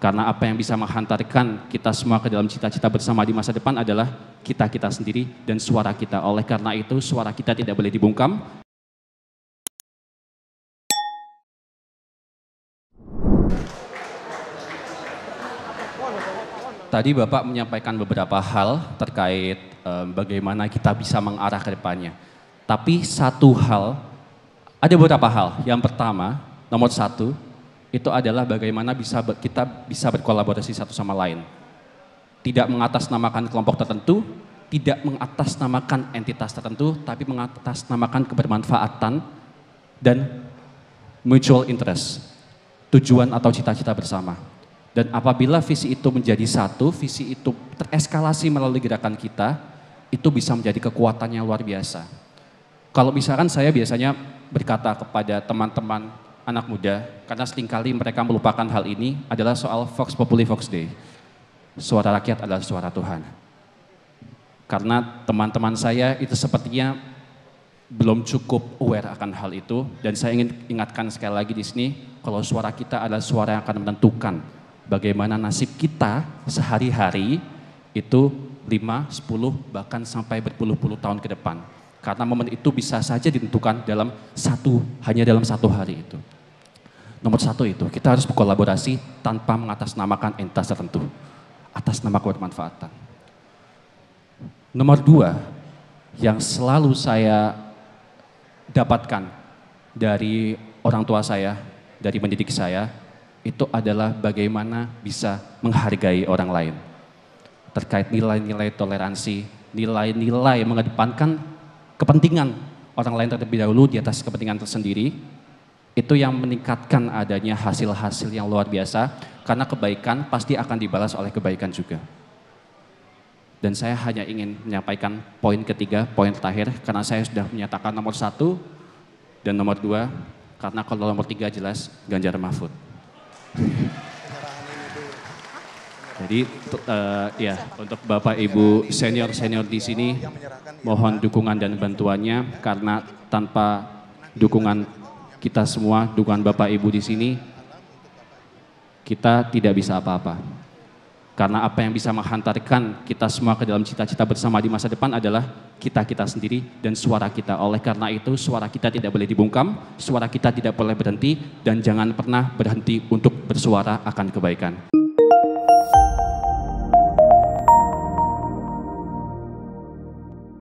Karena apa yang bisa menghantarkan kita semua ke dalam cita-cita bersama di masa depan adalah kita-kita sendiri dan suara kita. Oleh karena itu, suara kita tidak boleh dibungkam. Tadi Bapak menyampaikan beberapa hal terkait um, bagaimana kita bisa mengarah ke depannya. Tapi satu hal, ada beberapa hal. Yang pertama, nomor satu, itu adalah bagaimana bisa kita bisa berkolaborasi satu sama lain. Tidak mengatasnamakan kelompok tertentu, tidak mengatasnamakan entitas tertentu, tapi mengatasnamakan kebermanfaatan dan mutual interest, tujuan atau cita-cita bersama. Dan apabila visi itu menjadi satu, visi itu tereskalasi melalui gerakan kita, itu bisa menjadi kekuatan yang luar biasa. Kalau misalkan saya biasanya berkata kepada teman-teman anak muda, karena seringkali mereka melupakan hal ini adalah soal Fox Populi Fox Day. Suara rakyat adalah suara Tuhan. Karena teman-teman saya itu sepertinya belum cukup aware akan hal itu dan saya ingin ingatkan sekali lagi di sini kalau suara kita adalah suara yang akan menentukan bagaimana nasib kita sehari-hari itu 5, 10 bahkan sampai berpuluh-puluh tahun ke depan. Karena momen itu bisa saja ditentukan dalam satu hanya dalam satu hari itu. Nomor satu itu, kita harus berkolaborasi tanpa mengatasnamakan entitas tertentu. Atas nama kebermanfaatan. Nomor dua, yang selalu saya dapatkan dari orang tua saya, dari mendidik saya, itu adalah bagaimana bisa menghargai orang lain. Terkait nilai-nilai toleransi, nilai-nilai mengedepankan kepentingan orang lain terlebih dahulu di atas kepentingan tersendiri, itu yang meningkatkan adanya hasil-hasil yang luar biasa karena kebaikan pasti akan dibalas oleh kebaikan juga. Dan saya hanya ingin menyampaikan poin ketiga, poin terakhir, karena saya sudah menyatakan nomor satu dan nomor dua, karena kalau nomor tiga jelas Ganjar Mahfud. Jadi uh, ya untuk Bapak Ibu senior-senior di sini mohon dukungan dan bantuannya karena tanpa dukungan kita semua, dukungan Bapak Ibu di sini, kita tidak bisa apa-apa. Karena apa yang bisa menghantarkan kita semua ke dalam cita-cita bersama di masa depan adalah kita-kita sendiri dan suara kita. Oleh karena itu, suara kita tidak boleh dibungkam, suara kita tidak boleh berhenti, dan jangan pernah berhenti untuk bersuara akan kebaikan.